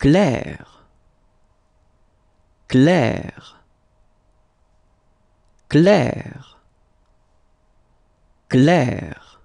Claire, Claire, Claire, Claire.